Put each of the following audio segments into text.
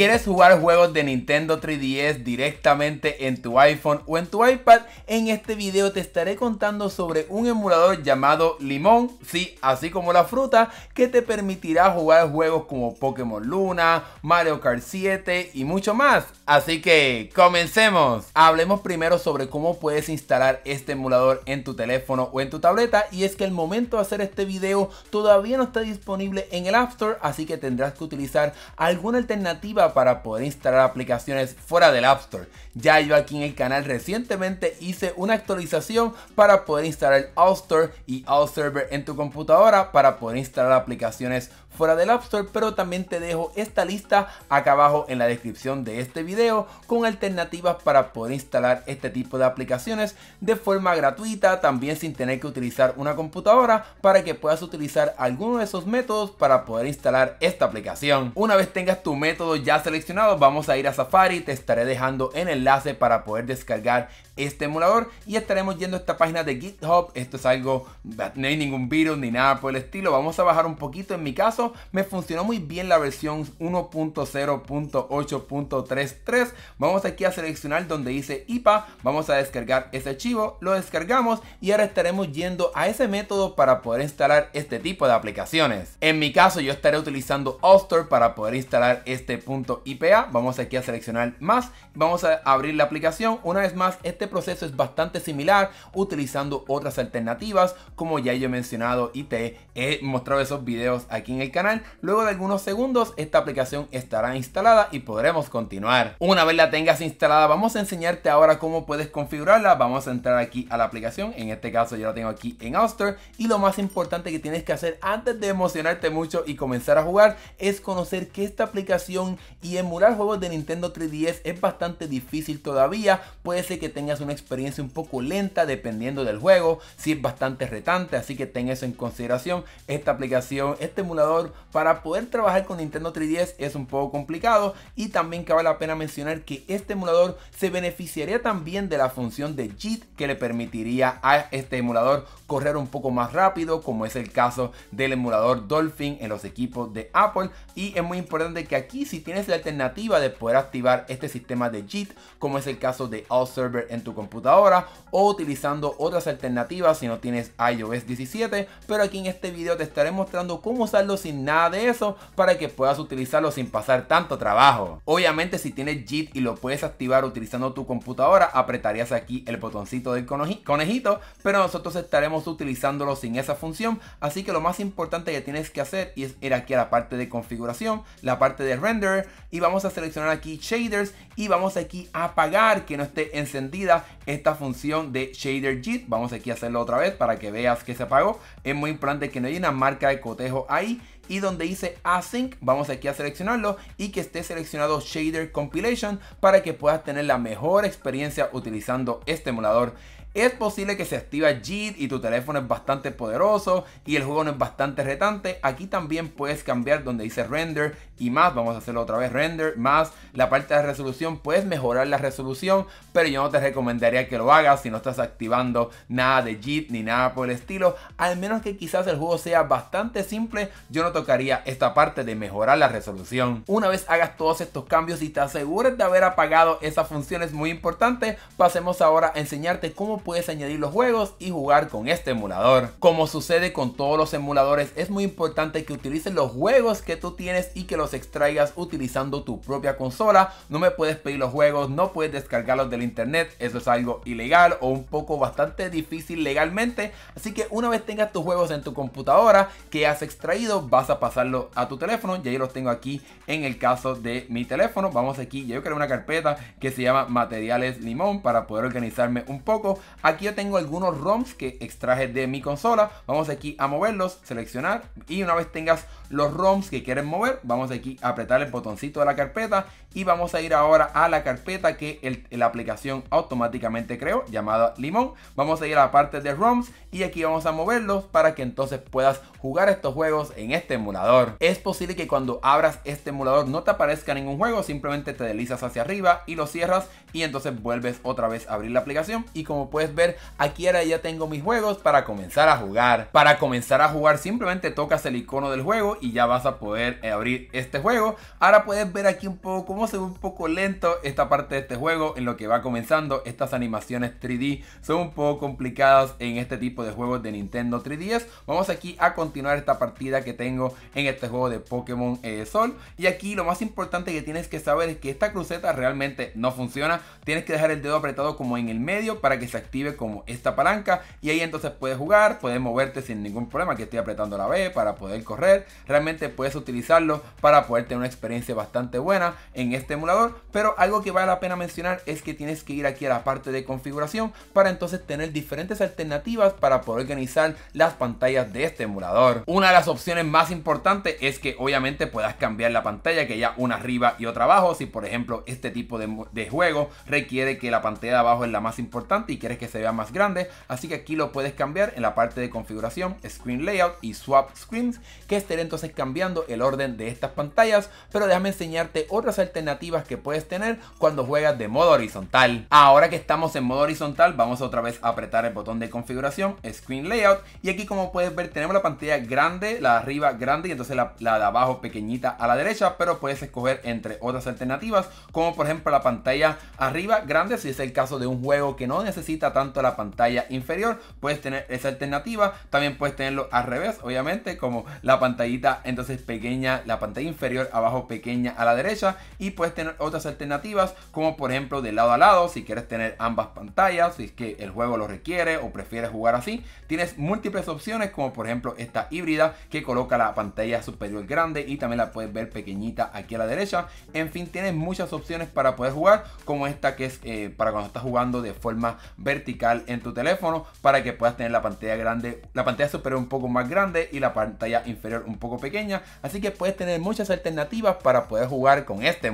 ¿Quieres jugar juegos de Nintendo 3DS directamente en tu iPhone o en tu iPad? En este video te estaré contando sobre un emulador llamado Limón, sí, así como la fruta, que te permitirá jugar juegos como Pokémon Luna, Mario Kart 7 y mucho más. Así que, comencemos. Hablemos primero sobre cómo puedes instalar este emulador en tu teléfono o en tu tableta y es que el momento de hacer este video todavía no está disponible en el App Store, así que tendrás que utilizar alguna alternativa para poder instalar aplicaciones fuera del App Store. Ya yo aquí en el canal recientemente hice una actualización para poder instalar App Store y App Server en tu computadora para poder instalar aplicaciones fuera del App Store, pero también te dejo esta lista acá abajo en la descripción de este video con alternativas para poder instalar este tipo de aplicaciones de forma gratuita, también sin tener que utilizar una computadora para que puedas utilizar alguno de esos métodos para poder instalar esta aplicación. Una vez tengas tu método ya seleccionado, vamos a ir a Safari, te estaré dejando el enlace para poder descargar este emulador y estaremos yendo a esta página de GitHub. Esto es algo, no hay ningún virus ni nada por el estilo. Vamos a bajar un poquito. En mi caso, me funcionó muy bien la versión 1.0.8.33. Vamos aquí a seleccionar donde dice IPA. Vamos a descargar ese archivo. Lo descargamos y ahora estaremos yendo a ese método para poder instalar este tipo de aplicaciones. En mi caso, yo estaré utilizando Store para poder instalar este punto IPA. Vamos aquí a seleccionar más. Vamos a abrir la aplicación. Una vez más, este proceso es bastante similar utilizando otras alternativas como ya yo he mencionado y te he mostrado esos videos aquí en el canal. Luego de algunos segundos esta aplicación estará instalada y podremos continuar. Una vez la tengas instalada vamos a enseñarte ahora cómo puedes configurarla. Vamos a entrar aquí a la aplicación, en este caso yo la tengo aquí en Auster y lo más importante que tienes que hacer antes de emocionarte mucho y comenzar a jugar es conocer que esta aplicación y emular juegos de Nintendo 3DS es bastante difícil todavía. Puede ser que tengas una experiencia un poco lenta dependiendo del juego, si es bastante retante, así que ten eso en consideración. Esta aplicación, este emulador, para poder trabajar con Nintendo 3DS es un poco complicado y también cabe la pena mencionar que este emulador se beneficiaría también de la función de JIT que le permitiría a este emulador correr un poco más rápido, como es el caso del emulador Dolphin en los equipos de Apple. Y es muy importante que aquí si tienes la alternativa de poder activar este sistema de JIT, como es el caso de All Server en tu computadora o utilizando otras alternativas si no tienes iOS 17, pero aquí en este video te estaré mostrando cómo usarlo sin nada de eso para que puedas utilizarlo sin pasar tanto trabajo. Obviamente si tienes JIT y lo puedes activar utilizando tu computadora, apretarías aquí el botoncito de conejito, pero nosotros estaremos utilizándolo sin esa función, así que lo más importante que tienes que hacer es ir aquí a la parte de configuración, la parte de render y vamos a seleccionar aquí shaders y vamos aquí a apagar que no esté encendida esta función de Shader JIT. Vamos aquí a hacerlo otra vez para que veas que se apagó. Es muy importante que no haya una marca de cotejo ahí. Y donde dice Async, vamos aquí a seleccionarlo y que esté seleccionado Shader Compilation para que puedas tener la mejor experiencia utilizando este emulador. Es posible que se activa JIT y tu teléfono es bastante poderoso y el juego no es bastante retante. Aquí también puedes cambiar donde dice render y más. Vamos a hacerlo otra vez, render más la parte de resolución. Puedes mejorar la resolución, pero yo no te recomendaría que lo hagas si no estás activando nada de JIT ni nada por el estilo. Al menos que quizás el juego sea bastante simple, yo no tocaría esta parte de mejorar la resolución. Una vez hagas todos estos cambios y te asegures de haber apagado esa función, es muy importante pasemos ahora a enseñarte cómo puedes añadir los juegos y jugar con este emulador. Como sucede con todos los emuladores, es muy importante que utilices los juegos que tú tienes y que los extraigas utilizando tu propia consola. No me puedes pedir los juegos, no puedes descargarlos del internet. Eso es algo ilegal o un poco bastante difícil legalmente. Así que una vez tengas tus juegos en tu computadora que has extraído, vas a pasarlo a tu teléfono. Ya yo los tengo aquí en el caso de mi teléfono. Vamos aquí, ya yo creo una carpeta que se llama materiales limón para poder organizarme un poco. Aquí yo tengo algunos ROMs que extraje de mi consola. Vamos aquí a moverlos, seleccionar y una vez tengas los ROMs que quieres mover, vamos a aquí apretar el botoncito de la carpeta y vamos a ir ahora a la carpeta que la aplicación automáticamente creó llamada Limón. Vamos a ir a la parte de ROMs y aquí vamos a moverlos para que entonces puedas jugar estos juegos en este emulador. Es posible que cuando abras este emulador no te aparezca ningún juego, simplemente te deslizas hacia arriba y lo cierras y entonces vuelves otra vez a abrir la aplicación y como puedes ver aquí ahora ya tengo mis juegos para comenzar a jugar. Para comenzar a jugar simplemente tocas el icono del juego y ya vas a poder abrir este juego. Ahora puedes ver aquí un poco ser un poco lento esta parte de este juego en lo que va comenzando. Estas animaciones 3D son un poco complicadas en este tipo de juegos de Nintendo 3DS. Vamos aquí a continuar esta partida que tengo en este juego de Pokémon eh, Sol. Y aquí lo más importante que tienes que saber es que esta cruceta realmente no funciona. Tienes que dejar el dedo apretado como en el medio para que se active como esta palanca. Y ahí entonces puedes jugar, puedes moverte sin ningún problema. que estoy apretando la B para poder correr. Realmente puedes utilizarlo para poder tener una experiencia bastante buena en este emulador. Pero algo que vale la pena mencionar es que tienes que ir aquí a la parte de configuración para entonces tener diferentes alternativas para poder organizar las pantallas de este emulador. Una de las opciones más importantes es que obviamente puedas cambiar la pantalla, que ya una arriba y otra abajo. Si por ejemplo este tipo de, juego requiere que la pantalla de abajo es la más importante y quieres que se vea más grande, así que aquí lo puedes cambiar en la parte de configuración, screen layout y swap screens, que estaré entonces cambiando el orden de estas pantallas. Pero déjame enseñarte otras alternativas alternativas que puedes tener cuando juegas de modo horizontal. Ahora que estamos en modo horizontal, vamos otra vez a apretar el botón de configuración, Screen Layout, y aquí como puedes ver tenemos la pantalla grande, la de arriba grande y entonces la, la de abajo pequeñita a la derecha, pero puedes escoger entre otras alternativas, como por ejemplo la pantalla arriba grande, si es el caso de un juego que no necesita tanto la pantalla inferior, puedes tener esa alternativa, también puedes tenerlo al revés, obviamente, como la pantallita entonces pequeña, la pantalla inferior abajo pequeña a la derecha y puedes tener otras alternativas como por ejemplo de lado a lado si quieres tener ambas pantallas si es que el juego lo requiere o prefieres jugar así tienes múltiples opciones como por ejemplo esta híbrida que coloca la pantalla superior grande y también la puedes ver pequeñita aquí a la derecha en fin tienes muchas opciones para poder jugar como esta que es eh, para cuando estás jugando de forma vertical en tu teléfono para que puedas tener la pantalla grande la pantalla superior un poco más grande y la pantalla inferior un poco pequeña así que puedes tener muchas alternativas para poder jugar con este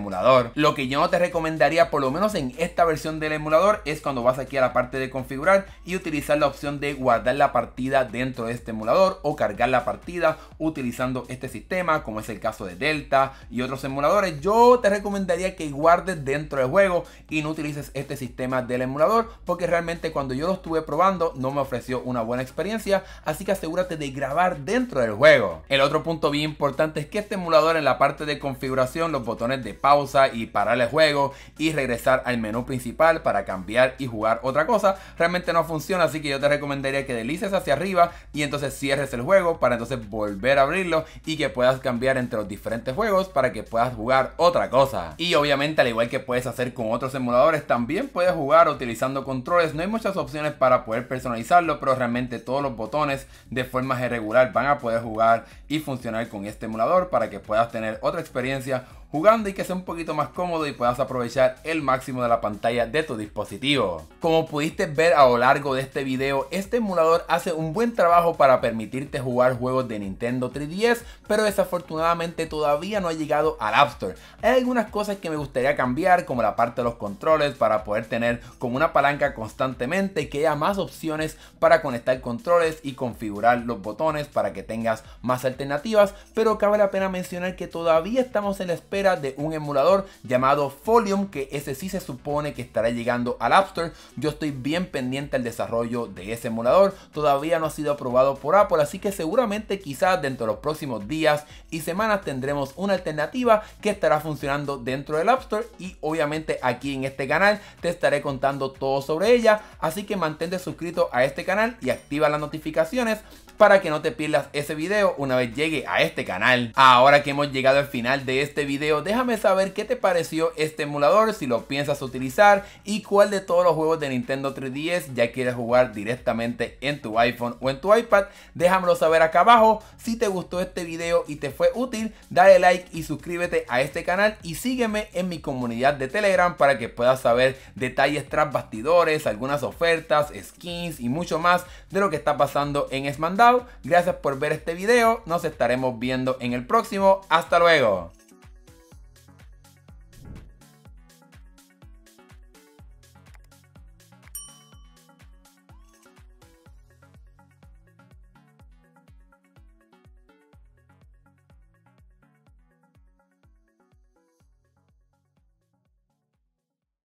lo que yo no te recomendaría, por lo menos en esta versión del emulador, es cuando vas aquí a la parte de configurar y utilizar la opción de guardar la partida dentro de este emulador o cargar la partida utilizando este sistema, como es el caso de Delta y otros emuladores. Yo te recomendaría que guardes dentro del juego y no utilices este sistema del emulador, porque realmente cuando yo lo estuve probando no me ofreció una buena experiencia, así que asegúrate de grabar dentro del juego. El otro punto bien importante es que este emulador en la parte de configuración, los botones de power y parar el juego y regresar al menú principal para cambiar y jugar otra cosa, realmente no funciona, así que yo te recomendaría que deslices hacia arriba y entonces cierres el juego para entonces volver a abrirlo y que puedas cambiar entre los diferentes juegos para que puedas jugar otra cosa. Y obviamente al igual que puedes hacer con otros emuladores, también puedes jugar utilizando controles, no hay muchas opciones para poder personalizarlo, pero realmente todos los botones de forma irregular van a poder jugar y funcionar con este emulador para que puedas tener otra experiencia jugando y que sea un poquito más cómodo y puedas aprovechar el máximo de la pantalla de tu dispositivo. Como pudiste ver a lo largo de este video, este emulador hace un buen trabajo para permitirte jugar juegos de Nintendo 3DS, pero desafortunadamente todavía no ha llegado al App Store. Hay algunas cosas que me gustaría cambiar, como la parte de los controles para poder tener como una palanca constantemente y que haya más opciones para conectar controles y configurar los botones para que tengas más alternativas, pero cabe la pena mencionar que todavía estamos en la espera de un emulador llamado Folium, que ese sí se supone que estará llegando al App Store. Yo estoy bien pendiente al desarrollo de ese emulador, todavía no ha sido aprobado por Apple, así que seguramente quizás dentro de los próximos días y semanas tendremos una alternativa que estará funcionando dentro del App Store y obviamente aquí en este canal te estaré contando todo sobre ella, así que mantente suscrito a este canal y activa las notificaciones para que no te pierdas ese video una vez llegue a este canal. Ahora que hemos llegado al final de este video, déjame saber qué te pareció este emulador, si lo piensas utilizar y cuál de todos los juegos de Nintendo 3DS ya quieres jugar directamente en tu iPhone o en tu iPad. Déjamelo saber acá abajo. Si te gustó este video y te fue útil, dale like y suscríbete a este canal y sígueme en mi comunidad de Telegram para que puedas saber detalles tras bastidores, algunas ofertas, skins y mucho más de lo que está pasando en Smandar Gracias por ver este video. Nos estaremos viendo en el próximo. Hasta luego.